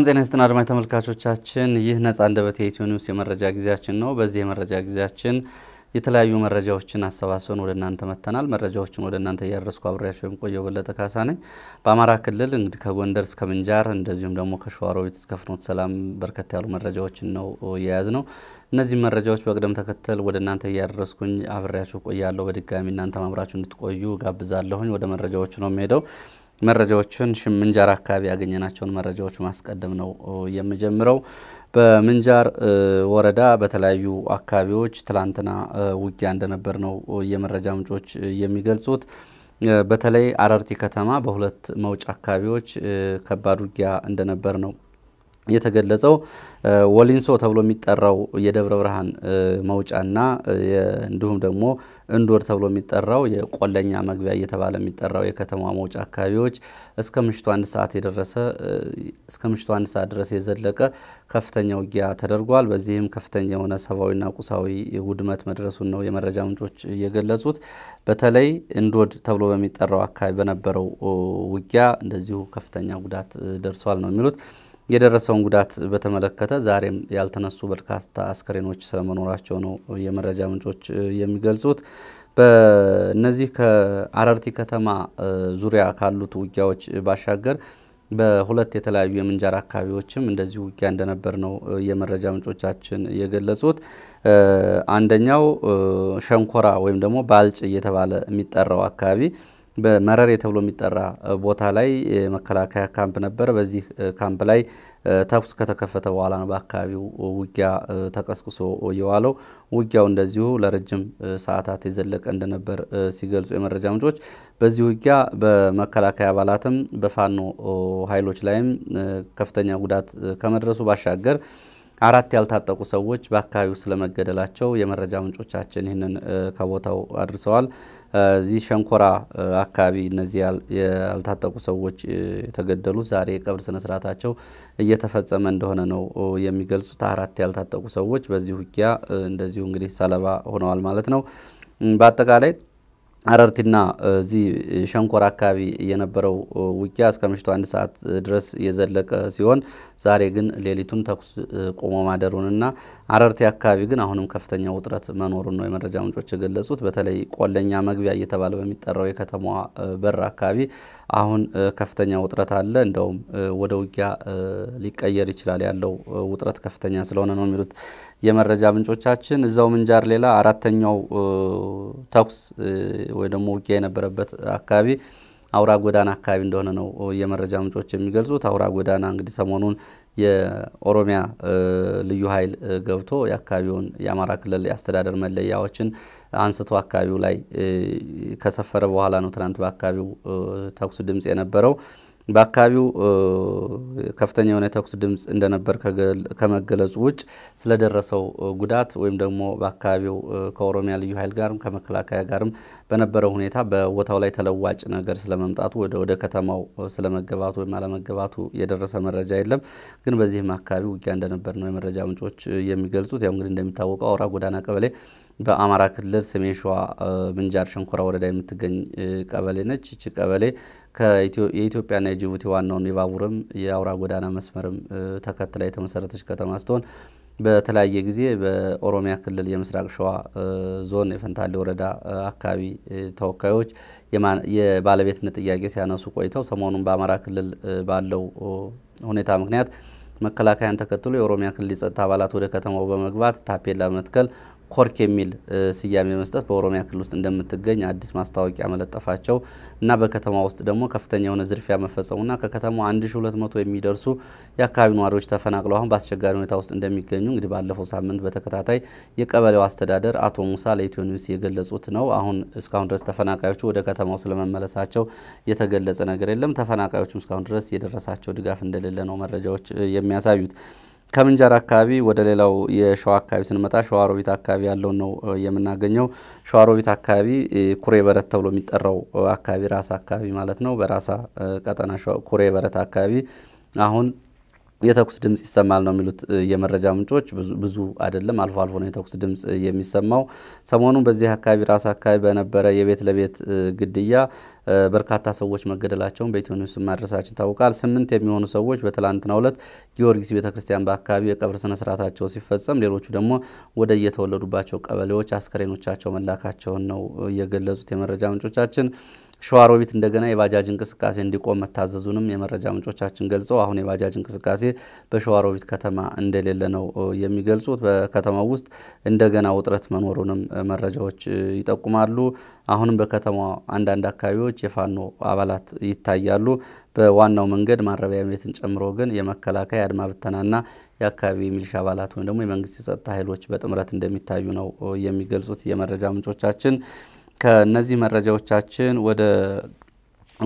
ሰላም ጤና ይስጥን አድማጭ ተመልካቾቻችን፣ ይህ ነጻ አንደበት የኢትዮ ኒውስ የመረጃ ጊዜያችን ነው። በዚህ የመረጃ ጊዜያችን የተለያዩ መረጃዎችን አሰባስበን ወደ እናንተ መጥተናል። መረጃዎችን ወደ እናንተ እያደረስኩ አብሬያቸው የምቆየው በለጠ ካሳ ነኝ። በአማራ ክልል እንግዲህ ከጎንደር እስከ ምንጃር እንደዚሁም ደግሞ ከሸዋሮቢት እስከ ሰላም በርከት ያሉ መረጃዎችን ነው እየያዝ ነው። እነዚህ መረጃዎች በቅደም ተከተል ወደ እናንተ እያደረስኩኝ አብሬያቸው ቆያለሁ። በድጋሚ እናንተ ማምራችሁ እንድትቆዩ ጋብዛለሁኝ። ወደ መረጃዎች ነው የሚሄደው። መረጃዎችን ምንጃር አካባቢ ያገኘናቸውን መረጃዎች ማስቀደም ነው የምጀምረው። በምንጃር ወረዳ በተለያዩ አካባቢዎች ትላንትና ውጊያ እንደነበር ነው የመረጃ ምንጮች የሚገልጹት። በተለይ አረርቲ ከተማ በሁለት መውጫ አካባቢዎች ከባድ ውጊያ እንደነበር ነው የተገለጸው ወሊንሶ ተብሎ የሚጠራው የደብረ ብርሃን መውጫና እንዲሁም ደግሞ እንዶር ተብሎ የሚጠራው የቆለኛ መግቢያ እየተባለ የሚጠራው የከተማ መውጫ አካባቢዎች እስከ ምሽቱ አንድ ሰዓት የደረሰ እስከ ምሽቱ አንድ ሰዓት ድረስ የዘለቀ ከፍተኛ ውጊያ ተደርጓል። በዚህም ከፍተኛ የሆነ ሰብአዊና ቁሳዊ ውድመት መድረሱን ነው የመረጃ ምንጮች እየገለጹት። በተለይ እንዶድ ተብሎ በሚጠራው አካባቢ በነበረው ውጊያ እንደዚሁ ከፍተኛ ጉዳት ደርሷል ነው የሚሉት። የደረሰውን ጉዳት በተመለከተ ዛሬም ያልተነሱ በርካታ አስከሬኖች ስለመኖራቸው ነው የመረጃ ምንጮች የሚገልጹት። በእነዚህ ከአረርቲ ከተማ ዙሪያ ካሉት ውጊያዎች ባሻገር በሁለት የተለያዩ የምንጃር አካባቢዎችም እንደዚሁ ውጊያ እንደነበር ነው የመረጃ ምንጮቻችን የገለጹት። አንደኛው ሸንኮራ ወይም ደግሞ ባልጭ እየተባለ የሚጠራው አካባቢ በመረሬ ተብሎ የሚጠራ ቦታ ላይ መከላከያ ካምፕ ነበር በዚህ ካምፕ ላይ ተኩስ ከተከፈተ በኋላ ነው በአካባቢው ውጊያ ተቀስቅሶ የዋለው። ውጊያው እንደዚሁ ለረጅም ሰዓታት የዘለቀ እንደነበር ሲገልጹ የመረጃ ምንጮች በዚህ ውጊያ በመከላከያ አባላትም በፋኖ ኃይሎች ላይም ከፍተኛ ጉዳት ከመድረሱ ባሻገር አራት ያልታጠቁ ሰዎች በአካባቢው ስለመገደላቸው የመረጃ ምንጮቻችን ይህንን ከቦታው አድርሰዋል። እዚህ ሸንኮራ አካባቢ እነዚህ ያልታጠቁ ሰዎች የተገደሉ ዛሬ የቀብር ስነስርዓታቸው ስርዓታቸው እየተፈጸመ እንደሆነ ነው የሚገልጹት። አራት ያልታጠቁ ሰዎች በዚህ ውጊያ እንደዚሁ እንግዲህ ሰለባ ሆነዋል ማለት ነው። በአጠቃላይ አረርቲና እዚህ ሸንኮራ አካባቢ የነበረው ውጊያ እስከ ምሽቱ አንድ ሰዓት ድረስ የዘለቀ ሲሆን ዛሬ ግን ሌሊቱን ተኩስ ቆሞ ማደሩንና አረርቲ አካባቢ ግን አሁንም ከፍተኛ ውጥረት መኖሩን ነው የመረጃ ምንጮች የገለጹት። በተለይ ቆለኛ መግቢያ እየተባለ በሚጠራው የከተማዋ በር አካባቢ አሁን ከፍተኛ ውጥረት አለ። እንደውም ወደ ውጊያ ሊቀየር ይችላል ያለው ውጥረት ከፍተኛ ስለሆነ ነው የሚሉት የመረጃ ምንጮቻችን እዛው ምንጃር ሌላ አራተኛው ተኩስ ወይ ደግሞ ውጊያ የነበረበት አካባቢ አውራ ጎዳና አካባቢ እንደሆነ ነው የመረጃ ምንጮች የሚገልጹት። አውራ ጎዳና እንግዲህ ሰሞኑን የኦሮሚያ ልዩ ኃይል ገብቶ የአካባቢውን የአማራ ክልል የአስተዳደር መለያዎችን አንስቶ አካባቢው ላይ ከሰፈረ በኋላ ነው ትናንት በአካባቢው ተኩስ ድምፅ የነበረው። በአካባቢው ከፍተኛ የሆነ የተኩስ ድምፅ እንደነበር ከመገለጹ ውጭ ስለደረሰው ጉዳት ወይም ደግሞ በአካባቢው ከኦሮሚያ ልዩ ኃይል ጋርም ከመከላከያ ጋርም በነበረው ሁኔታ በቦታው ላይ ተለዋጭ ነገር ስለመምጣቱ ወደ ከተማው ስለመገባቱ ወይም አለመገባቱ የደረሰ መረጃ የለም። ግን በዚህም አካባቢ ውጊያ እንደነበር ነው የመረጃ ምንጮች የሚገልጹት። ያው እንግዲህ እንደሚታወቀው አውራ ጎዳና ቀበሌ በአማራ ክልል ሰሜን ሸዋ ምንጃር ሸንኮራ ወረዳ የምትገኝ ቀበሌ ነች። ይቺ ቀበሌ የኢትዮጵያና የጅቡቲ ዋናውን የባቡርም የአውራ ጎዳና መስመርም ተከትላ የተመሰረተች ከተማ ስትሆን በተለያየ ጊዜ በኦሮሚያ ክልል የምስራቅ ሸዋ ዞን የፈንታሌ ወረዳ አካባቢ ተወካዮች የባለቤትነት ጥያቄ ሲያነሱ ቆይተው ሰሞኑን በአማራ ክልል ባለው ሁኔታ ምክንያት መከላከያን ተከትሎ የኦሮሚያ ክልል የጸጥታ አባላት ወደ ከተማው በመግባት ታፔላ መትከል ኮርክ የሚል ስያሜ መስጠት በኦሮሚያ ክልል ውስጥ እንደምትገኝ አዲስ ማስታወቂያ መለጠፋቸው እና በከተማ ውስጥ ደግሞ ከፍተኛ የሆነ ዝርፊያ መፈጸሙና ከከተማው 1200 የሚደርሱ የአካባቢ ነዋሪዎች ተፈናቅለው አሁን በአስቸጋሪ ሁኔታ ውስጥ እንደሚገኙ እንግዲህ ባለፈው ሳምንት በተከታታይ የቀበሌው አስተዳደር አቶ ሙሳ ለኢትዮ ኒውስ የገለጹት ነው። አሁን እስካሁን ድረስ ተፈናቃዮቹ ወደ ከተማው ስለመመለሳቸው የተገለጸ ነገር የለም። ተፈናቃዮቹም እስካሁን ድረስ የደረሳቸው ድጋፍ እንደሌለ ነው መረጃዎች የሚያሳዩት። ከምንጃር አካባቢ ወደ ሌላው የሸዋ አካባቢ ስንመጣ ሸዋሮቢት አካባቢ ያለውን ነው የምናገኘው። ሸዋሮቢት አካባቢ ኩሬ በረት ተብሎ የሚጠራው አካባቢ ራሳ አካባቢ ማለት ነው። በራሳ ቀጠና ኩሬ በረት አካባቢ አሁን የተኩስ ድምፅ ይሰማል ነው የሚሉት የመረጃ ምንጮች። ብዙ አይደለም፣ አልፎ አልፎ ነው የተኩስ ድምፅ የሚሰማው። ሰሞኑን በዚህ አካባቢ ራስ አካባቢ በነበረ የቤት ለቤት ግድያ በርካታ ሰዎች መገደላቸውን በኢትዮ ኒውስ ማድረሳችን ታውቃል። ስምንት የሚሆኑ ሰዎች በትላንትናው ዕለት ጊዮርጊስ ቤተክርስቲያን በአካባቢው የቀብር ስነስርዓታቸው ሲፈጸም ሌሎቹ ደግሞ ወደ እየተወለዱባቸው ቀበሌዎች አስከሬኖቻቸው መላካቸውን ነው የገለጹት የመረጃ ምንጮቻችን። ሸዋሮቢት እንደገና የባጃጅ እንቅስቃሴ እንዲቆም መታዘዙንም የመረጃ ምንጮቻችን ገልጸው አሁን የባጃጅ እንቅስቃሴ በሸዋሮቢት ከተማ እንደሌለ ነው የሚገልጹት። በከተማው ውስጥ እንደገና ውጥረት መኖሩንም መረጃዎች ይጠቁማሉ። አሁንም በከተማ አንዳንድ አካባቢዎች የፋኖ አባላት ይታያሉ። በዋናው መንገድ ማረቢያ ቤትን ጨምሮ ግን የመከላከያ አድማ ብተናና የአካባቢ ሚሊሻ አባላት ወይም ደግሞ የመንግስት የጸጥታ ኃይሎች በጥምረት እንደሚታዩ ነው የሚገልጹት የመረጃ ምንጮቻችን። ከነዚህ መረጃዎቻችን ወደ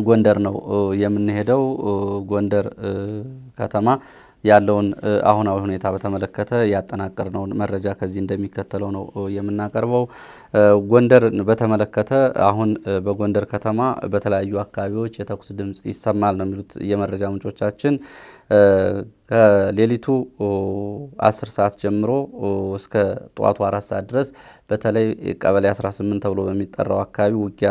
ጎንደር ነው የምንሄደው። ጎንደር ከተማ ያለውን አሁናዊ ሁኔታ በተመለከተ ያጠናቀርነውን መረጃ ከዚህ እንደሚከተለው ነው የምናቀርበው። ጎንደር በተመለከተ አሁን በጎንደር ከተማ በተለያዩ አካባቢዎች የተኩስ ድምፅ ይሰማል ነው የሚሉት የመረጃ ምንጮቻችን። ከሌሊቱ አስር ሰዓት ጀምሮ እስከ ጠዋቱ አራት ሰዓት ድረስ በተለይ ቀበሌ 18 ተብሎ በሚጠራው አካባቢ ውጊያ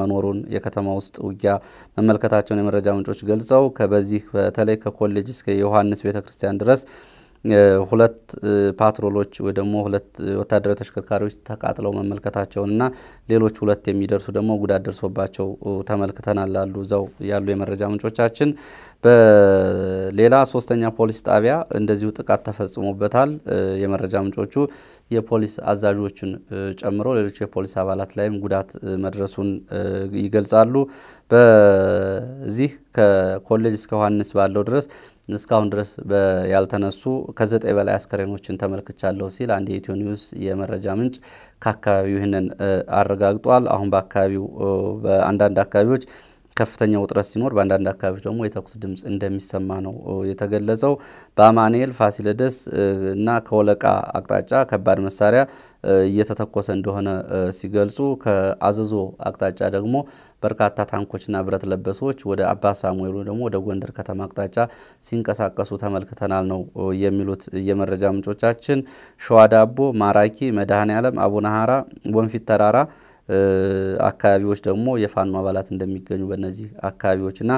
መኖሩን የከተማ ውስጥ ውጊያ መመልከታቸውን የመረጃ ምንጮች ገልጸው ከበዚህ በተለይ ከኮሌጅ እስከ ዮሐንስ ቤተክርስቲያን ድረስ ሁለት ፓትሮሎች ወይ ደግሞ ሁለት ወታደራዊ ተሽከርካሪዎች ተቃጥለው መመልከታቸውንና ሌሎች ሁለት የሚደርሱ ደግሞ ጉዳት ደርሶባቸው ተመልክተናል አሉ እዛው ያሉ የመረጃ ምንጮቻችን። በሌላ ሶስተኛ ፖሊስ ጣቢያ እንደዚሁ ጥቃት ተፈጽሞበታል። የመረጃ ምንጮቹ የፖሊስ አዛዦችን ጨምሮ ሌሎች የፖሊስ አባላት ላይም ጉዳት መድረሱን ይገልጻሉ። በዚህ ከኮሌጅ እስከ ዮሐንስ ባለው ድረስ እስካሁን ድረስ ያልተነሱ ከዘጠኝ በላይ አስከሬኖችን ተመልክቻለሁ ሲል አንድ የኢትዮ ኒውስ የመረጃ ምንጭ ከአካባቢው ይህንን አረጋግጧል። አሁን በአካባቢው በአንዳንድ አካባቢዎች ከፍተኛ ውጥረት ሲኖር በአንዳንድ አካባቢዎች ደግሞ የተኩስ ድምፅ እንደሚሰማ ነው የተገለጸው። በአማኑኤል ፋሲለደስ እና ከወለቃ አቅጣጫ ከባድ መሳሪያ እየተተኮሰ እንደሆነ ሲገልጹ፣ ከአዘዞ አቅጣጫ ደግሞ በርካታ ታንኮችና ብረት ለበሶች ወደ አባ ሳሙኤል ደግሞ ወደ ጎንደር ከተማ አቅጣጫ ሲንቀሳቀሱ ተመልክተናል ነው የሚሉት የመረጃ ምንጮቻችን። ሸዋ ዳቦ፣ ማራኪ፣ መድኃኔ ዓለም፣ አቡነ ሀራ፣ ወንፊት ተራራ አካባቢዎች ደግሞ የፋኖ አባላት እንደሚገኙ በእነዚህ አካባቢዎችና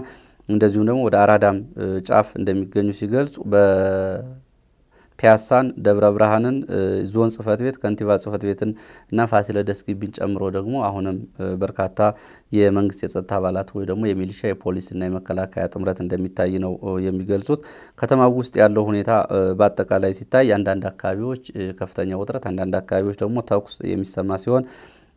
እንደዚሁም ደግሞ ወደ አራዳም ጫፍ እንደሚገኙ ሲገልጹ ፒያሳን፣ ደብረ ብርሃንን፣ ዞን ጽህፈት ቤት፣ ከንቲባ ጽህፈት ቤትን እና ፋሲለደስ ግቢን ጨምሮ ደግሞ አሁንም በርካታ የመንግስት የጸጥታ አባላት ወይ ደግሞ የሚሊሻ የፖሊስና የመከላከያ ጥምረት እንደሚታይ ነው የሚገልጹት። ከተማው ውስጥ ያለው ሁኔታ በአጠቃላይ ሲታይ አንዳንድ አካባቢዎች ከፍተኛ ውጥረት፣ አንዳንድ አካባቢዎች ደግሞ ተኩስ የሚሰማ ሲሆን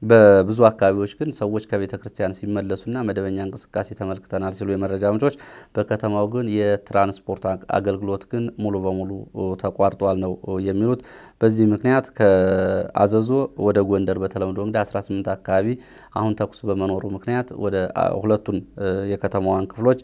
በብዙ አካባቢዎች ግን ሰዎች ከቤተ ክርስቲያን ሲመለሱና መደበኛ እንቅስቃሴ ተመልክተናል ሲሉ የመረጃ ምንጮች፣ በከተማው ግን የትራንስፖርት አገልግሎት ግን ሙሉ በሙሉ ተቋርጧል ነው የሚሉት። በዚህ ምክንያት ከአዘዞ ወደ ጎንደር በተለምዶ እንግዲህ 18 አካባቢ አሁን ተኩስ በመኖሩ ምክንያት ወደ ሁለቱን የከተማዋን ክፍሎች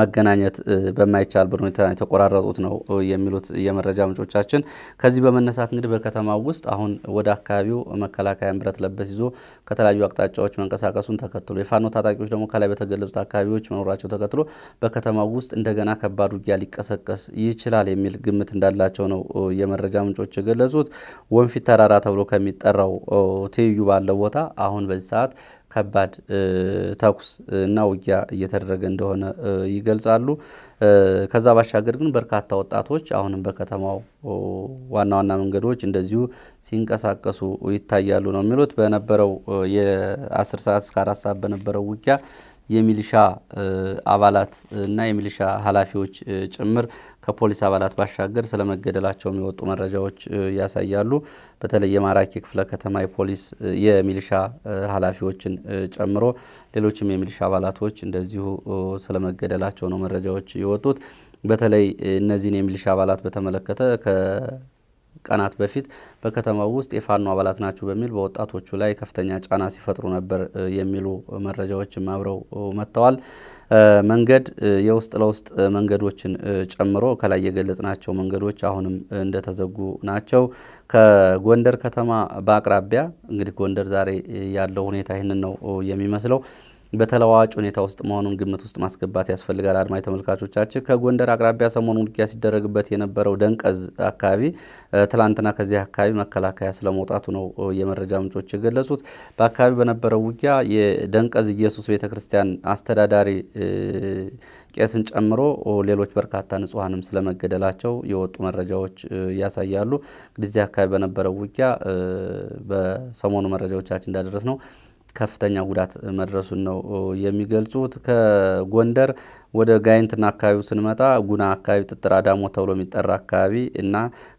መገናኘት በማይቻል ሁኔታ የተቆራረጡት ነው የሚሉት የመረጃ ምንጮቻችን። ከዚህ በመነሳት እንግዲህ በከተማው ውስጥ አሁን ወደ አካባቢው መከላከያ ብረት ለበስ ይዞ ከተለያዩ አቅጣጫዎች መንቀሳቀሱን ተከትሎ የፋኖ ታጣቂዎች ደግሞ ከላይ በተገለጹት አካባቢዎች መኖራቸው ተከትሎ በከተማው ውስጥ እንደገና ከባድ ውጊያ ሊቀሰቀስ ይችላል የሚል ግምት እንዳላቸው ነው የመረጃ ምንጮች የገለጹት። ወንፊት ተራራ ተብሎ ከሚጠራው ትይዩ ባለው ቦታ አሁን በዚህ ሰዓት ከባድ ተኩስ እና ውጊያ እየተደረገ እንደሆነ ይገልጻሉ። ከዛ ባሻገር ግን በርካታ ወጣቶች አሁንም በከተማው ዋና ዋና መንገዶች እንደዚሁ ሲንቀሳቀሱ ይታያሉ ነው የሚሉት። በነበረው የአስር ሰዓት እስከ አራት ሰዓት በነበረው ውጊያ የሚሊሻ አባላት እና የሚሊሻ ኃላፊዎች ጭምር ከፖሊስ አባላት ባሻገር ስለመገደላቸው የሚወጡ መረጃዎች ያሳያሉ። በተለይ የማራኪ ክፍለ ከተማ የፖሊስ የሚሊሻ ኃላፊዎችን ጨምሮ ሌሎችም የሚሊሻ አባላቶች እንደዚሁ ስለመገደላቸው ነው መረጃዎች የወጡት። በተለይ እነዚህን የሚሊሻ አባላት በተመለከተ ቀናት በፊት በከተማው ውስጥ የፋኖ አባላት ናቸው በሚል በወጣቶቹ ላይ ከፍተኛ ጫና ሲፈጥሩ ነበር የሚሉ መረጃዎችም አብረው መጥተዋል። መንገድ የውስጥ ለውስጥ መንገዶችን ጨምሮ ከላይ የገለጽናቸው መንገዶች አሁንም እንደተዘጉ ናቸው። ከጎንደር ከተማ በአቅራቢያ እንግዲህ ጎንደር ዛሬ ያለው ሁኔታ ይህንን ነው የሚመስለው። በተለዋዋጭ ሁኔታ ውስጥ መሆኑን ግምት ውስጥ ማስገባት ያስፈልጋል። አድማጭ ተመልካቾቻችን ከጎንደር አቅራቢያ ሰሞኑን ውጊያ ሲደረግበት የነበረው ደንቀዝ አካባቢ ትላንትና ከዚህ አካባቢ መከላከያ ስለመውጣቱ ነው የመረጃ ምንጮች የገለጹት። በአካባቢ በነበረው ውጊያ የደንቀዝ ኢየሱስ ቤተ ክርስቲያን አስተዳዳሪ ቄስን ጨምሮ ሌሎች በርካታ ንጹሐንም ስለመገደላቸው የወጡ መረጃዎች ያሳያሉ። እንግዲህ እዚህ አካባቢ በነበረው ውጊያ በሰሞኑ መረጃዎቻችን እንዳደረስ ነው ከፍተኛ ጉዳት መድረሱን ነው የሚገልጹት። ከጎንደር ወደ ጋይንትና አካባቢው ስንመጣ ጉና አካባቢ ጥጥር አዳሞ ተብሎ የሚጠራ አካባቢ እና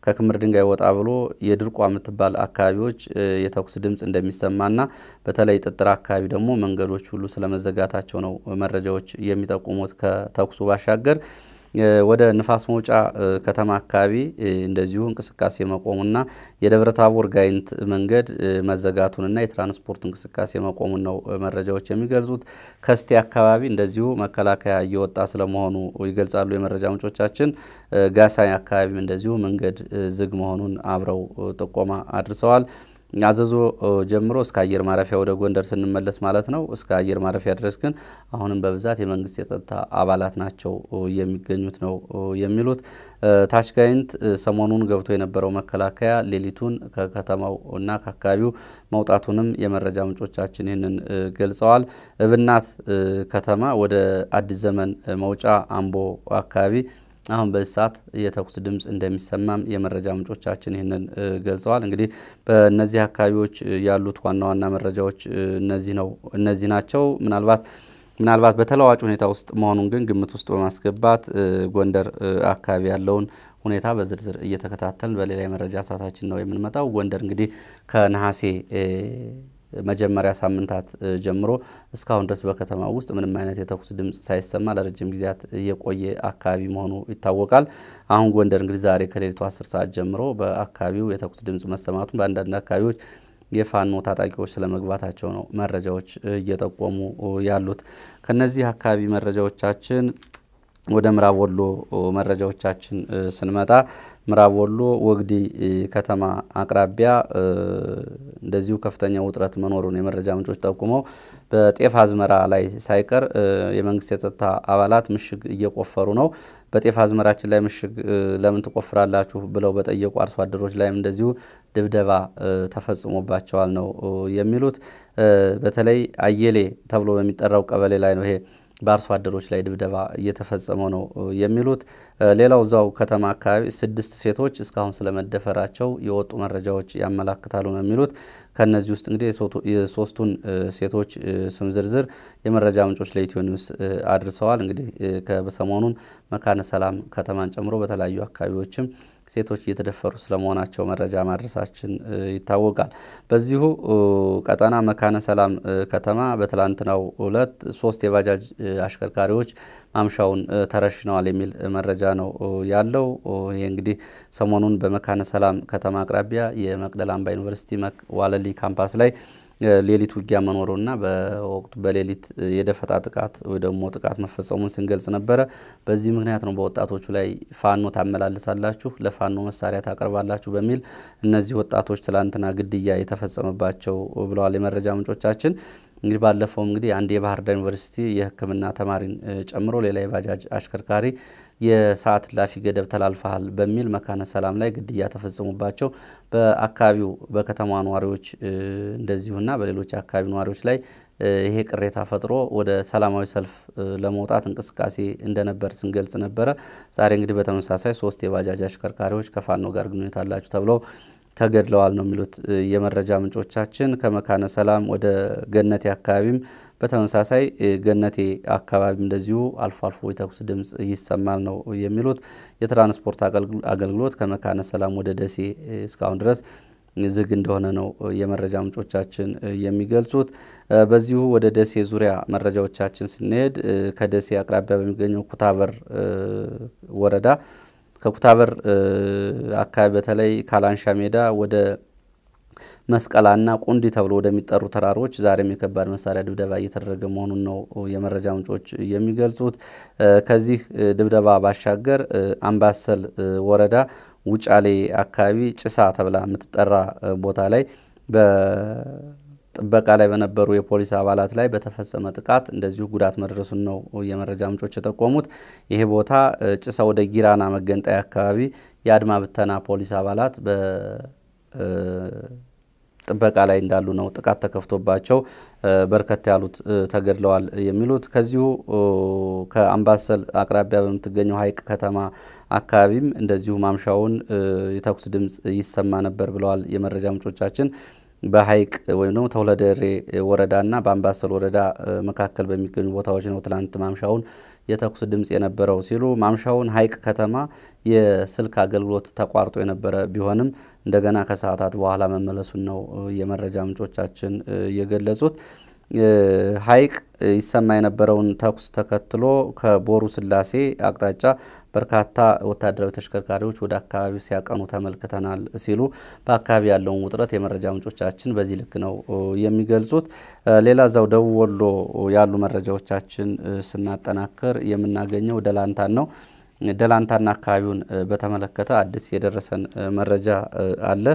ከክምር ድንጋይ ወጣ ብሎ የድርቋ የምትባል አካባቢዎች የተኩስ ድምፅ እንደሚሰማና በተለይ ጥጥር አካባቢ ደግሞ መንገዶች ሁሉ ስለመዘጋታቸው ነው መረጃዎች የሚጠቁሙት ከተኩሱ ባሻገር ወደ ንፋስ መውጫ ከተማ አካባቢ እንደዚሁ እንቅስቃሴ መቆሙና ታቦር ጋይንት መንገድ መዘጋቱንና የትራንስፖርት እንቅስቃሴ መቆሙን ነው መረጃዎች የሚገልጹት። ከስቴ አካባቢ እንደዚሁ መከላከያ እየወጣ ስለመሆኑ ይገልጻሉ የመረጃ ምንጮቻችን። ጋሳኝ አካባቢም እንደዚሁ መንገድ ዝግ መሆኑን አብረው ጥቆማ አድርሰዋል። አዘዞ ጀምሮ እስከ አየር ማረፊያ ወደ ጎንደር ስንመለስ ማለት ነው። እስከ አየር ማረፊያ ድረስ ግን አሁንም በብዛት የመንግስት የጸጥታ አባላት ናቸው የሚገኙት ነው የሚሉት። ታች ጋይንት ሰሞኑን ገብቶ የነበረው መከላከያ ሌሊቱን ከከተማው እና ከአካባቢው መውጣቱንም የመረጃ ምንጮቻችን ይህንን ገልጸዋል። እብናት ከተማ ወደ አዲስ ዘመን መውጫ አምቦ አካባቢ አሁን በዚህ ሰዓት የተኩስ ድምፅ እንደሚሰማም የመረጃ ምንጮቻችን ይህንን ገልጸዋል። እንግዲህ በእነዚህ አካባቢዎች ያሉት ዋና ዋና መረጃዎች እነዚህ ነው እነዚህ ናቸው። ምናልባት ምናልባት በተለዋጭ ሁኔታ ውስጥ መሆኑን ግን ግምት ውስጥ በማስገባት ጎንደር አካባቢ ያለውን ሁኔታ በዝርዝር እየተከታተልን በሌላ የመረጃ ሰዓታችን ነው የምንመጣው። ጎንደር እንግዲህ ከነሐሴ መጀመሪያ ሳምንታት ጀምሮ እስካሁን ድረስ በከተማ ውስጥ ምንም አይነት የተኩስ ድምፅ ሳይሰማ ለረጅም ጊዜያት የቆየ አካባቢ መሆኑ ይታወቃል። አሁን ጎንደር እንግዲህ ዛሬ ከሌሊቱ አስር ሰዓት ጀምሮ በአካባቢው የተኩስ ድምፅ መሰማቱን በአንዳንድ አካባቢዎች የፋኖ ታጣቂዎች ስለመግባታቸው ነው መረጃዎች እየጠቆሙ ያሉት። ከነዚህ አካባቢ መረጃዎቻችን ወደ ምዕራብ ወሎ መረጃዎቻችን ስንመጣ ምዕራብ ወሎ ወግዲ ከተማ አቅራቢያ እንደዚሁ ከፍተኛ ውጥረት መኖሩን የመረጃ ምንጮች ጠቁመው በጤፍ አዝመራ ላይ ሳይቀር የመንግስት የጸጥታ አባላት ምሽግ እየቆፈሩ ነው። በጤፍ አዝመራችን ላይ ምሽግ ለምን ትቆፍራላችሁ ብለው በጠየቁ አርሶ አደሮች ላይም እንደዚሁ ድብደባ ተፈጽሞባቸዋል ነው የሚሉት። በተለይ አየሌ ተብሎ በሚጠራው ቀበሌ ላይ ነው ይሄ በአርሶ አደሮች ላይ ድብደባ እየተፈጸመ ነው የሚሉት። ሌላው እዛው ከተማ አካባቢ ስድስት ሴቶች እስካሁን ስለመደፈራቸው የወጡ መረጃዎች ያመላክታሉ ነው የሚሉት። ከእነዚህ ውስጥ እንግዲህ የሶስቱን ሴቶች ስም ዝርዝር የመረጃ ምንጮች ለኢትዮ ኒውስ አድርሰዋል። እንግዲህ ከሰሞኑን መካነ ሰላም ከተማን ጨምሮ በተለያዩ አካባቢዎችም ሴቶች እየተደፈሩ ስለመሆናቸው መረጃ ማድረሳችን ይታወቃል። በዚሁ ቀጠና መካነ ሰላም ከተማ በትላንትናው ዕለት ሶስት የባጃጅ አሽከርካሪዎች ማምሻውን ተረሽነዋል የሚል መረጃ ነው ያለው። ይህ እንግዲህ ሰሞኑን በመካነ ሰላም ከተማ አቅራቢያ የመቅደላ አምባ ዩኒቨርሲቲ ዋለሊ ካምፓስ ላይ ሌሊት ውጊያ መኖሩና በወቅቱ በሌሊት የደፈጣ ጥቃት ወይ ደግሞ ጥቃት መፈጸሙን ስንገልጽ ነበረ። በዚህ ምክንያት ነው በወጣቶቹ ላይ ፋኖ ታመላልሳላችሁ፣ ለፋኖ መሳሪያ ታቀርባላችሁ በሚል እነዚህ ወጣቶች ትላንትና ግድያ የተፈጸመባቸው ብለዋል የመረጃ ምንጮቻችን። እንግዲህ ባለፈው እንግዲህ አንድ የባህር ዳር ዩኒቨርሲቲ የሕክምና ተማሪን ጨምሮ ሌላ የባጃጅ አሽከርካሪ የሰዓት እላፊ ገደብ ተላልፈሃል በሚል መካነ ሰላም ላይ ግድያ ተፈጸሙባቸው በአካባቢው በከተማ ነዋሪዎች እንደዚሁና በሌሎች አካባቢ ነዋሪዎች ላይ ይሄ ቅሬታ ፈጥሮ ወደ ሰላማዊ ሰልፍ ለመውጣት እንቅስቃሴ እንደነበር ስንገልጽ ነበረ። ዛሬ እንግዲህ በተመሳሳይ ሶስት የባጃጅ አሽከርካሪዎች ከፋኖ ጋር ግንኙነት አላችሁ ተብለው ተገድለዋል ነው የሚሉት የመረጃ ምንጮቻችን። ከመካነ ሰላም ወደ ገነቴ አካባቢም በተመሳሳይ ገነቴ አካባቢ እንደዚሁ አልፎ አልፎ የተኩስ ድምፅ ይሰማል ነው የሚሉት። የትራንስፖርት አገልግሎት ከመካነ ሰላም ወደ ደሴ እስካሁን ድረስ ዝግ እንደሆነ ነው የመረጃ ምንጮቻችን የሚገልጹት። በዚሁ ወደ ደሴ ዙሪያ መረጃዎቻችን ስንሄድ ከደሴ አቅራቢያ በሚገኘው ኩታበር ወረዳ ከኩታበር አካባቢ በተለይ ካላንሻ ሜዳ ወደ መስቀላና ቁንዲ ተብሎ ወደሚጠሩ ተራሮች ዛሬም የከባድ መሳሪያ ድብደባ እየተደረገ መሆኑን ነው የመረጃ ምንጮች የሚገልጹት። ከዚህ ድብደባ ባሻገር አምባሰል ወረዳ ውጫሌ አካባቢ ጭሳ ተብላ የምትጠራ ቦታ ላይ ጥበቃ ላይ በነበሩ የፖሊስ አባላት ላይ በተፈጸመ ጥቃት እንደዚሁ ጉዳት መድረሱን ነው የመረጃ ምንጮች የጠቆሙት። ይሄ ቦታ ጭሳ ወደ ጊራና መገንጠያ አካባቢ የአድማ ብተና ፖሊስ አባላት ጥበቃ ላይ እንዳሉ ነው። ጥቃት ተከፍቶባቸው በርከት ያሉት ተገድለዋል የሚሉት ከዚሁ ከአምባሰል አቅራቢያ በምትገኘው ሀይቅ ከተማ አካባቢም እንደዚሁ ማምሻውን የተኩስ ድምፅ ይሰማ ነበር ብለዋል የመረጃ ምንጮቻችን። በሀይቅ ወይም ደግሞ ተሁለደሬ ወረዳና በአምባሰል ወረዳ መካከል በሚገኙ ቦታዎች ነው ትላንት ማምሻውን የተኩስ ድምፅ የነበረው ሲሉ ማምሻውን ሀይቅ ከተማ የስልክ አገልግሎት ተቋርጦ የነበረ ቢሆንም እንደገና ከሰዓታት በኋላ መመለሱን ነው የመረጃ ምንጮቻችን የገለጹት። ሀይቅ ይሰማ የነበረውን ተኩስ ተከትሎ ከቦሩ ስላሴ አቅጣጫ በርካታ ወታደራዊ ተሽከርካሪዎች ወደ አካባቢው ሲያቀኑ ተመልክተናል ሲሉ በአካባቢ ያለውን ውጥረት የመረጃ ምንጮቻችን በዚህ ልክ ነው የሚገልጹት። ሌላ እዛው ደቡብ ወሎ ያሉ መረጃዎቻችን ስናጠናክር የምናገኘው ደላንታን ነው። ደላንታና አካባቢውን በተመለከተ አዲስ የደረሰን መረጃ አለ።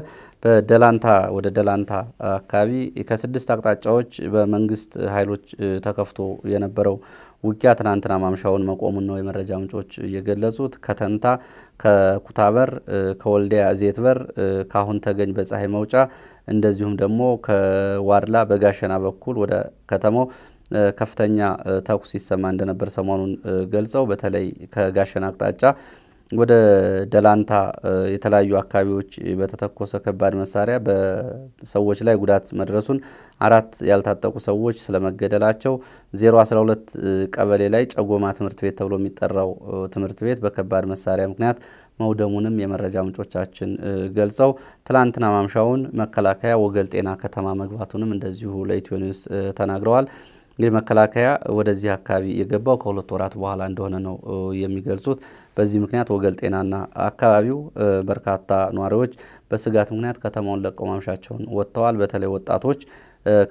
በደላንታ ወደ ደላንታ አካባቢ ከስድስት አቅጣጫዎች በመንግስት ኃይሎች ተከፍቶ የነበረው ውጊያ ትናንትና ማምሻውን መቆሙን ነው የመረጃ ምንጮች እየገለጹት። ከተንታ፣ ከኩታበር፣ ከወልዲያ ዜትበር፣ ከአሁን ተገኝ በፀሐይ መውጫ እንደዚሁም ደግሞ ከዋድላ በጋሸና በኩል ወደ ከተማው ከፍተኛ ተኩስ ይሰማ እንደነበር ሰሞኑን ገልጸው በተለይ ከጋሸን አቅጣጫ ወደ ደላንታ የተለያዩ አካባቢዎች በተተኮሰ ከባድ መሳሪያ በሰዎች ላይ ጉዳት መድረሱን አራት ያልታጠቁ ሰዎች ስለመገደላቸው 012 ቀበሌ ላይ ጨጎማ ትምህርት ቤት ተብሎ የሚጠራው ትምህርት ቤት በከባድ መሳሪያ ምክንያት መውደሙንም የመረጃ ምንጮቻችን ገልጸው ትላንትና ማምሻውን መከላከያ ወገል ጤና ከተማ መግባቱንም እንደዚሁ ለኢትዮ ኒውስ ተናግረዋል። እንግዲህ መከላከያ ወደዚህ አካባቢ የገባው ከሁለት ወራት በኋላ እንደሆነ ነው የሚገልጹት። በዚህ ምክንያት ወገል ጤናና አካባቢው በርካታ ነዋሪዎች በስጋት ምክንያት ከተማውን ለቀው ማምሻቸውን ወጥተዋል። በተለይ ወጣቶች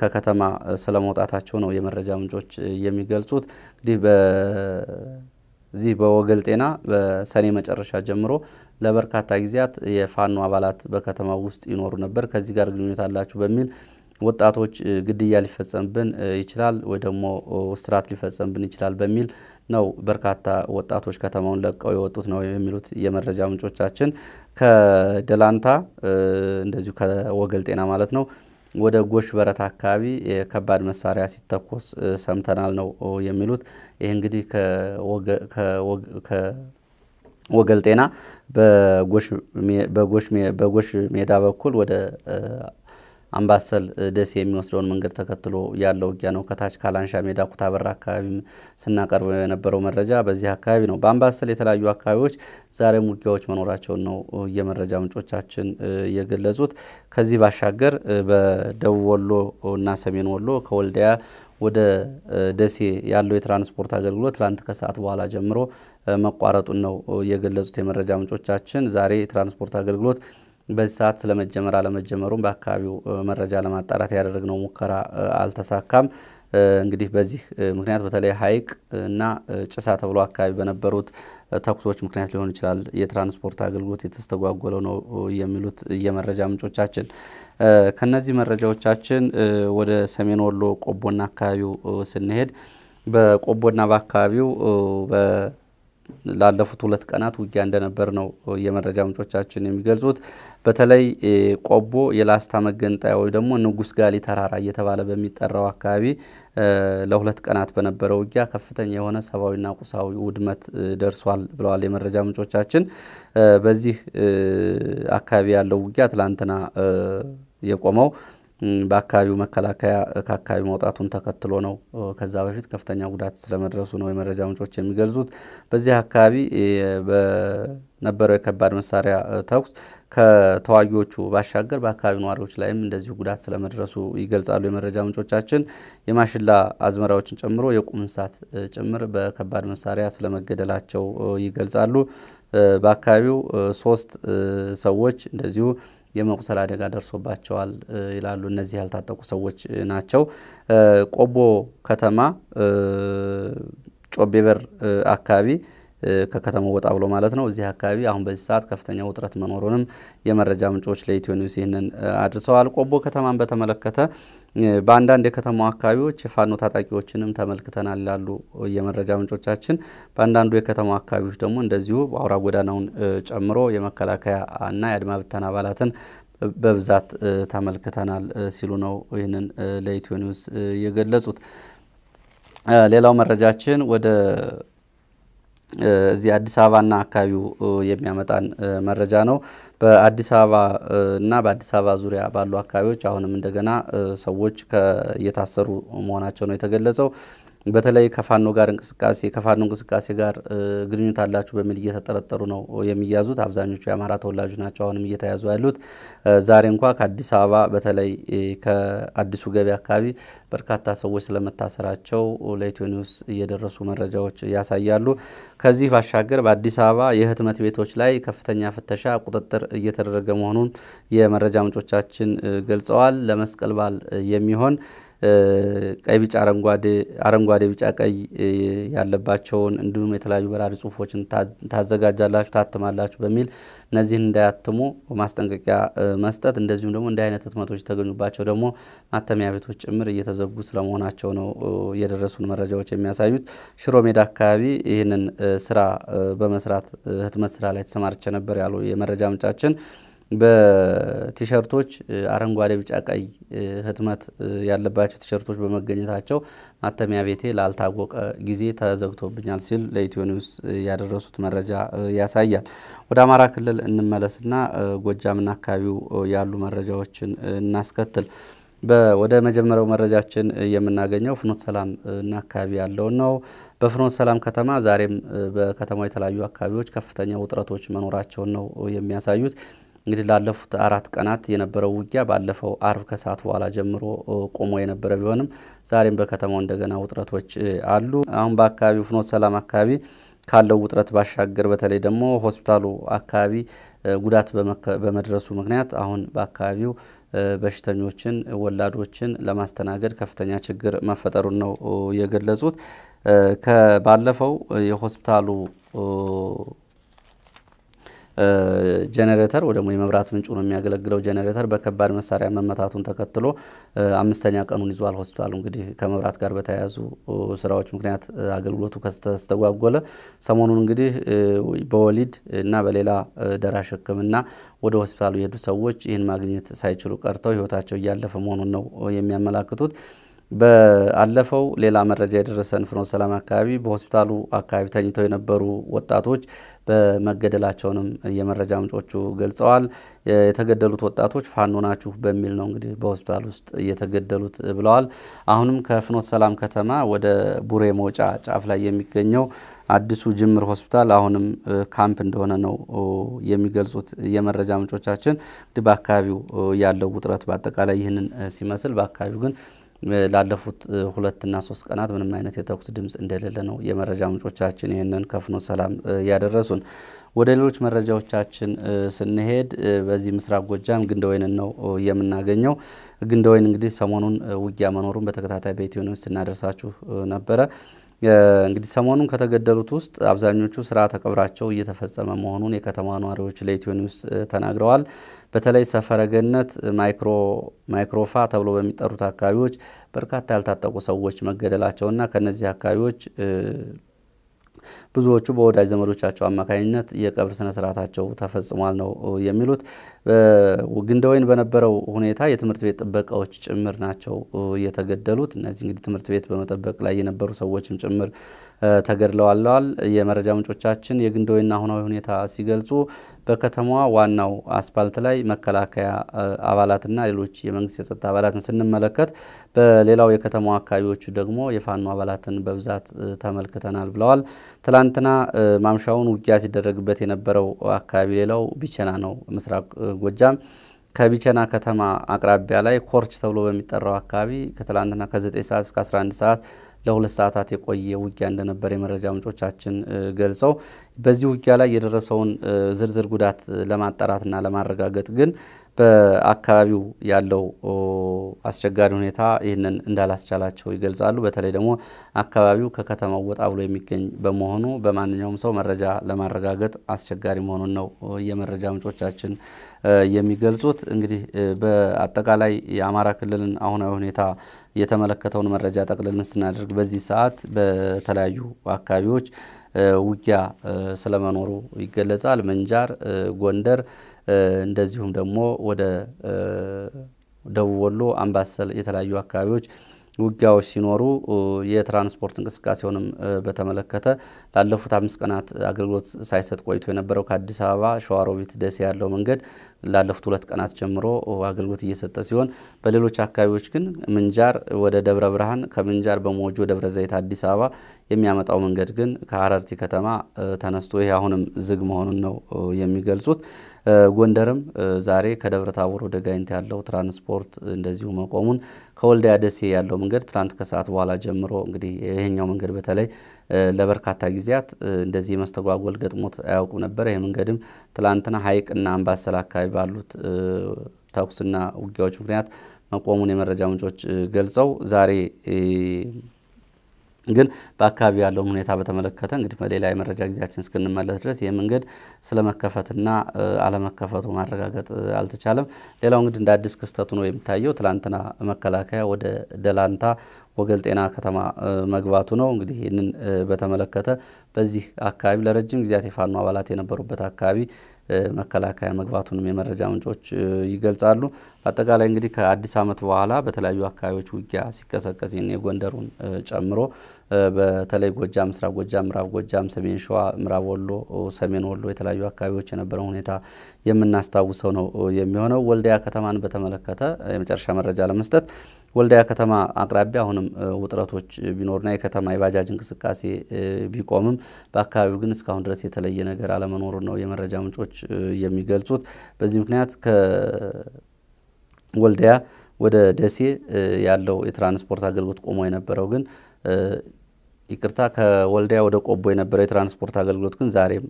ከከተማ ስለመውጣታቸው ነው የመረጃ ምንጮች የሚገልጹት። እንግዲህ በዚህ በወገል ጤና በሰኔ መጨረሻ ጀምሮ ለበርካታ ጊዜያት የፋኖ አባላት በከተማው ውስጥ ይኖሩ ነበር። ከዚህ ጋር ግንኙነት አላችሁ በሚል ወጣቶች ግድያ ሊፈጸምብን ይችላል ወይ ደግሞ እስራት ሊፈጸምብን ይችላል በሚል ነው በርካታ ወጣቶች ከተማውን ለቀው የወጡት ነው የሚሉት የመረጃ ምንጮቻችን። ከደላንታ እንደዚሁ ከወገል ጤና ማለት ነው ወደ ጎሽ በረታ አካባቢ የከባድ መሳሪያ ሲተኮስ ሰምተናል ነው የሚሉት። ይህ እንግዲህ ከወገል ጤና በጎሽ ሜዳ በኩል ወደ አምባሰል ደሴ የሚወስደውን መንገድ ተከትሎ ያለው ውጊያ ነው። ከታች ካላንሻ ሜዳ ኩታበራ አካባቢም ስናቀርበው የነበረው መረጃ በዚህ አካባቢ ነው። በአምባሰል የተለያዩ አካባቢዎች ዛሬም ውጊያዎች መኖራቸውን ነው የመረጃ ምንጮቻችን የገለጹት። ከዚህ ባሻገር በደቡብ ወሎ እና ሰሜን ወሎ ከወልዲያ ወደ ደሴ ያለው የትራንስፖርት አገልግሎት ትላንት ከሰዓት በኋላ ጀምሮ መቋረጡን ነው የገለጹት የመረጃ ምንጮቻችን። ዛሬ የትራንስፖርት አገልግሎት በዚህ ሰዓት ስለመጀመር አለመጀመሩም በአካባቢው መረጃ ለማጣራት ያደረግነው ሙከራ አልተሳካም። እንግዲህ በዚህ ምክንያት በተለይ ሀይቅ እና ጭሳ ተብሎ አካባቢ በነበሩት ተኩሶች ምክንያት ሊሆን ይችላል የትራንስፖርት አገልግሎት የተስተጓጎለው ነው የሚሉት የመረጃ ምንጮቻችን። ከነዚህ መረጃዎቻችን ወደ ሰሜን ወሎ ቆቦና አካባቢው ስንሄድ በቆቦና በአካባቢው ላለፉት ሁለት ቀናት ውጊያ እንደነበር ነው የመረጃ ምንጮቻችን የሚገልጹት። በተለይ ቆቦ የላስታ መገንጠያ ወይ ደግሞ ንጉስ ጋሊ ተራራ እየተባለ በሚጠራው አካባቢ ለሁለት ቀናት በነበረው ውጊያ ከፍተኛ የሆነ ሰብአዊና ቁሳዊ ውድመት ደርሷል ብለዋል የመረጃ ምንጮቻችን። በዚህ አካባቢ ያለው ውጊያ ትላንትና የቆመው በአካባቢው መከላከያ ከአካባቢ መውጣቱን ተከትሎ ነው። ከዛ በፊት ከፍተኛ ጉዳት ስለመድረሱ ነው የመረጃ ምንጮች የሚገልጹት። በዚህ አካባቢ በነበረው የከባድ መሳሪያ ተኩስ ከተዋጊዎቹ ባሻገር በአካባቢ ነዋሪዎች ላይም እንደዚሁ ጉዳት ስለመድረሱ ይገልጻሉ የመረጃ ምንጮቻችን። የማሽላ አዝመራዎችን ጨምሮ የቁም እንስሳት ጭምር በከባድ መሳሪያ ስለመገደላቸው ይገልጻሉ። በአካባቢው ሶስት ሰዎች እንደዚሁ የመቁሰል አደጋ ደርሶባቸዋል ይላሉ። እነዚህ ያልታጠቁ ሰዎች ናቸው። ቆቦ ከተማ ጮቤ በር አካባቢ ከከተማው ወጣ ብሎ ማለት ነው። እዚህ አካባቢ አሁን በዚህ ሰዓት ከፍተኛ ውጥረት መኖሩንም የመረጃ ምንጮች ለኢትዮ ኒውስ ይህንን አድርሰዋል። ቆቦ ከተማን በተመለከተ በአንዳንድ የከተማው አካባቢዎች የፋኖ ታጣቂዎችንም ተመልክተናል ላሉ የመረጃ ምንጮቻችን፣ በአንዳንዱ የከተማው አካባቢዎች ደግሞ እንደዚሁ አውራ ጎዳናውን ጨምሮ የመከላከያ እና የአድማ ብተና አባላትን በብዛት ተመልክተናል ሲሉ ነው ይህንን ለኢትዮ ኒውስ የገለጹት። ሌላው መረጃችን ወደ እዚህ አዲስ አበባና አካባቢው የሚያመጣን መረጃ ነው። በአዲስ አበባ እና በአዲስ አበባ ዙሪያ ባሉ አካባቢዎች አሁንም እንደገና ሰዎች የታሰሩ መሆናቸው ነው የተገለጸው። በተለይ ከፋኖ ጋር እንቅስቃሴ ከፋኖ እንቅስቃሴ ጋር ግንኙነት አላችሁ በሚል እየተጠረጠሩ ነው የሚያዙት። አብዛኞቹ የአማራ ተወላጆች ናቸው አሁንም እየተያዙ ያሉት። ዛሬ እንኳ ከአዲስ አበባ በተለይ ከአዲሱ ገበያ አካባቢ በርካታ ሰዎች ስለመታሰራቸው ለኢትዮ ኒውስ እየደረሱ መረጃዎች ያሳያሉ። ከዚህ ባሻገር በአዲስ አበባ የህትመት ቤቶች ላይ ከፍተኛ ፍተሻ፣ ቁጥጥር እየተደረገ መሆኑን የመረጃ ምንጮቻችን ገልጸዋል። ለመስቀል በዓል የሚሆን ቀይ ቢጫ አረንጓዴ አረንጓዴ ቢጫ ቀይ ያለባቸውን እንዲሁም የተለያዩ በራሪ ጽሁፎችን ታዘጋጃላችሁ፣ ታትማላችሁ በሚል እነዚህን እንዳያትሙ ማስጠንቀቂያ መስጠት እንደዚሁም ደግሞ እንዲህ አይነት ህትመቶች የተገኙባቸው ደግሞ ማተሚያ ቤቶች ጭምር እየተዘጉ ስለመሆናቸው ነው የደረሱን መረጃዎች የሚያሳዩት። ሽሮ ሜዳ አካባቢ ይህንን ስራ በመስራት ህትመት ስራ ላይ ተሰማርቼ ነበር ያሉ የመረጃ ምንጫችን በቲሸርቶች አረንጓዴ፣ ቢጫ፣ ቀይ ህትመት ያለባቸው ቲሸርቶች በመገኘታቸው ማተሚያ ቤቴ ላልታወቀ ጊዜ ተዘግቶብኛል ሲል ለኢትዮ ኒውስ ያደረሱት መረጃ ያሳያል። ወደ አማራ ክልል እንመለስና ጎጃምና አካባቢው ያሉ መረጃዎችን እናስከትል። ወደ መጀመሪያው መረጃችን የምናገኘው ፍኖት ሰላም እና አካባቢ ያለውን ነው። በፍኖት ሰላም ከተማ ዛሬም በከተማው የተለያዩ አካባቢዎች ከፍተኛ ውጥረቶች መኖራቸውን ነው የሚያሳዩት። እንግዲህ ላለፉት አራት ቀናት የነበረው ውጊያ ባለፈው አርብ ከሰዓት በኋላ ጀምሮ ቆሞ የነበረ ቢሆንም ዛሬም በከተማው እንደገና ውጥረቶች አሉ። አሁን በአካባቢው ፍኖት ሰላም አካባቢ ካለው ውጥረት ባሻገር በተለይ ደግሞ ሆስፒታሉ አካባቢ ጉዳት በመድረሱ ምክንያት አሁን በአካባቢው በሽተኞችን፣ ወላዶችን ለማስተናገድ ከፍተኛ ችግር መፈጠሩን ነው የገለጹት። ከባለፈው የሆስፒታሉ ጀኔሬተር ወደሞ ደግሞ የመብራት ምንጩ ነው የሚያገለግለው ጀኔሬተር በከባድ መሳሪያ መመታቱን ተከትሎ አምስተኛ ቀኑን ይዟል። ሆስፒታሉ እንግዲህ ከመብራት ጋር በተያያዙ ስራዎች ምክንያት አገልግሎቱ ከተስተጓጎለ ሰሞኑን እንግዲህ በወሊድ እና በሌላ ደራሽ ሕክምና ወደ ሆስፒታሉ የሄዱ ሰዎች ይህን ማግኘት ሳይችሉ ቀርተው ህይወታቸው እያለፈ መሆኑን ነው የሚያመላክቱት። በአለፈው ሌላ መረጃ የደረሰን ፍኖተ ሰላም አካባቢ በሆስፒታሉ አካባቢ ተኝተው የነበሩ ወጣቶች በመገደላቸውንም የመረጃ ምንጮቹ ገልጸዋል። የተገደሉት ወጣቶች ፋኖ ናችሁ በሚል ነው እንግዲህ በሆስፒታል ውስጥ እየተገደሉት ብለዋል። አሁንም ከፍኖተ ሰላም ከተማ ወደ ቡሬ መውጫ ጫፍ ላይ የሚገኘው አዲሱ ጅምር ሆስፒታል አሁንም ካምፕ እንደሆነ ነው የሚገልጹት የመረጃ ምንጮቻችን። እንግዲህ በአካባቢው ያለው ውጥረት በአጠቃላይ ይህንን ሲመስል፣ በአካባቢው ግን ላለፉት ሁለትና ሶስት ቀናት ምንም አይነት የተኩስ ድምፅ እንደሌለ ነው የመረጃ ምንጮቻችን ይህንን ከፍኖ ሰላም ያደረሱን። ወደ ሌሎች መረጃዎቻችን ስንሄድ በዚህ ምስራቅ ጎጃም ግንደወይንን ነው የምናገኘው። ግንደወይን እንግዲህ ሰሞኑን ውጊያ መኖሩን በተከታታይ በኢትዮ ኒውስ ስናደርሳችሁ ነበረ። እንግዲህ ሰሞኑን ከተገደሉት ውስጥ አብዛኞቹ ስርዓተ ቀብራቸው እየተፈጸመ መሆኑን የከተማ ነዋሪዎች ለኢትዮ ኒውስ ተናግረዋል። በተለይ ሰፈረገነት፣ ማይክሮፋ ተብሎ በሚጠሩት አካባቢዎች በርካታ ያልታጠቁ ሰዎች መገደላቸውና ከነዚህ አካባቢዎች ብዙዎቹ በወዳጅ ዘመዶቻቸው አማካኝነት የቀብር ስነ ስርዓታቸው ተፈጽሟል ነው የሚሉት። ግንደወይን በነበረው ሁኔታ የትምህርት ቤት ጥበቃዎች ጭምር ናቸው የተገደሉት። እነዚህ እንግዲህ ትምህርት ቤት በመጠበቅ ላይ የነበሩ ሰዎችም ጭምር ተገድለዋለዋል። የመረጃ ምንጮቻችን የግንደወይና አሁናዊ ሁኔታ ሲገልጹ በከተማዋ ዋናው አስፓልት ላይ መከላከያ አባላትና ሌሎች የመንግስት የጸጥታ አባላትን ስንመለከት፣ በሌላው የከተማዋ አካባቢዎቹ ደግሞ የፋኖ አባላትን በብዛት ተመልክተናል ብለዋል። ትላንትና ማምሻውን ውጊያ ሲደረግበት የነበረው አካባቢ ሌላው ቢቸና ነው። ምስራቅ ጎጃም ከቢቸና ከተማ አቅራቢያ ላይ ኮርች ተብሎ በሚጠራው አካባቢ ከትላንትና ከ9 ሰዓት እስከ 11 ሰዓት ለሁለት ሰዓታት የቆየ ውጊያ እንደነበር የመረጃ ምንጮቻችን ገልጸው በዚህ ውጊያ ላይ የደረሰውን ዝርዝር ጉዳት ለማጣራትና ለማረጋገጥ ግን በአካባቢው ያለው አስቸጋሪ ሁኔታ ይህንን እንዳላስቻላቸው ይገልጻሉ። በተለይ ደግሞ አካባቢው ከከተማው ወጣ ብሎ የሚገኝ በመሆኑ በማንኛውም ሰው መረጃ ለማረጋገጥ አስቸጋሪ መሆኑን ነው የመረጃ ምንጮቻችን የሚገልጹት። እንግዲህ በአጠቃላይ የአማራ ክልልን አሁናዊ ሁኔታ የተመለከተውን መረጃ ጠቅልልን ስናደርግ በዚህ ሰዓት በተለያዩ አካባቢዎች ውጊያ ስለመኖሩ ይገለጻል። ምንጃር፣ ጎንደር እንደዚሁም ደግሞ ወደ ደቡብ ወሎ፣ አምባሰል የተለያዩ አካባቢዎች ውጊያዎች ሲኖሩ የትራንስፖርት እንቅስቃሴውንም በተመለከተ ላለፉት አምስት ቀናት አገልግሎት ሳይሰጥ ቆይቶ የነበረው ከአዲስ አበባ ሸዋሮቢት ደሴ ያለው መንገድ ላለፉት ሁለት ቀናት ጀምሮ አገልግሎት እየሰጠ ሲሆን በሌሎች አካባቢዎች ግን ምንጃር ወደ ደብረ ብርሃን ከምንጃር በሞጆ ደብረ ዘይት አዲስ አበባ የሚያመጣው መንገድ ግን ከሀረርቲ ከተማ ተነስቶ ይህ አሁንም ዝግ መሆኑን ነው የሚገልጹት። ጎንደርም ዛሬ ከደብረ ታቦር ወደ ጋይንት ያለው ትራንስፖርት እንደዚሁ መቆሙን ከወልዲያ ደሴ ያለው መንገድ ትናንት ከሰዓት በኋላ ጀምሮ እንግዲህ ይሄኛው መንገድ በተለይ ለበርካታ ጊዜያት እንደዚህ መስተጓጎል ገጥሞት አያውቁ ነበር። ይህ መንገድም ትላንትና ሀይቅና አምባሰል አካባቢ ባሉት ተኩስና ውጊያዎች ምክንያት መቆሙን የመረጃ ምንጮች ገልጸው ዛሬ ግን በአካባቢ ያለውን ሁኔታ በተመለከተ እንግዲህ በሌላ የመረጃ ጊዜያችን እስክንመለስ ድረስ ይህ መንገድ ስለመከፈትና አለመከፈቱ ማረጋገጥ አልተቻለም። ሌላው እንግዲህ እንደ አዲስ ክስተቱ ነው የሚታየው። ትላንትና መከላከያ ወደ ደላንታ ወገል ጤና ከተማ መግባቱ ነው። እንግዲህ ይህንን በተመለከተ በዚህ አካባቢ ለረጅም ጊዜያት የፋኖ አባላት የነበሩበት አካባቢ መከላከያ መግባቱንም የመረጃ ምንጮች ይገልጻሉ። በአጠቃላይ እንግዲህ ከአዲስ ዓመት በኋላ በተለያዩ አካባቢዎች ውጊያ ሲቀሰቀስ የጎንደሩን ጨምሮ በተለይ ጎጃም፣ ምስራቅ ጎጃም፣ ምዕራብ ጎጃም፣ ሰሜን ሸዋ፣ ምዕራብ ወሎ፣ ሰሜን ወሎ የተለያዩ አካባቢዎች የነበረው ሁኔታ የምናስታውሰው ነው የሚሆነው። ወልዲያ ከተማን በተመለከተ የመጨረሻ መረጃ ለመስጠት ወልዳያ ከተማ አቅራቢያ አሁንም ውጥረቶች ቢኖሩና የከተማ የባጃጅ እንቅስቃሴ ቢቆምም በአካባቢው ግን እስካሁን ድረስ የተለየ ነገር አለመኖሩ ነው የመረጃ ምንጮች የሚገልጹት። በዚህ ምክንያት ከወልዳያ ወደ ደሴ ያለው የትራንስፖርት አገልግሎት ቆሞ የነበረው ግን ይቅርታ ከወልዲያ ወደ ቆቦ የነበረው የትራንስፖርት አገልግሎት ግን ዛሬም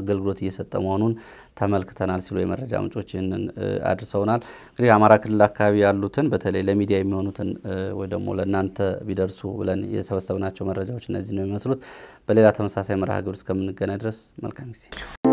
አገልግሎት እየሰጠ መሆኑን ተመልክተናል ሲሉ የመረጃ ምንጮች ይህንን አድርሰውናል። እንግዲህ አማራ ክልል አካባቢ ያሉትን በተለይ ለሚዲያ የሚሆኑትን ወይ ደግሞ ለእናንተ ቢደርሱ ብለን የሰበሰብናቸው መረጃዎች እነዚህ ነው የሚመስሉት። በሌላ ተመሳሳይ መርሃ ግብር እስከምንገናኝ ድረስ መልካም ጊዜ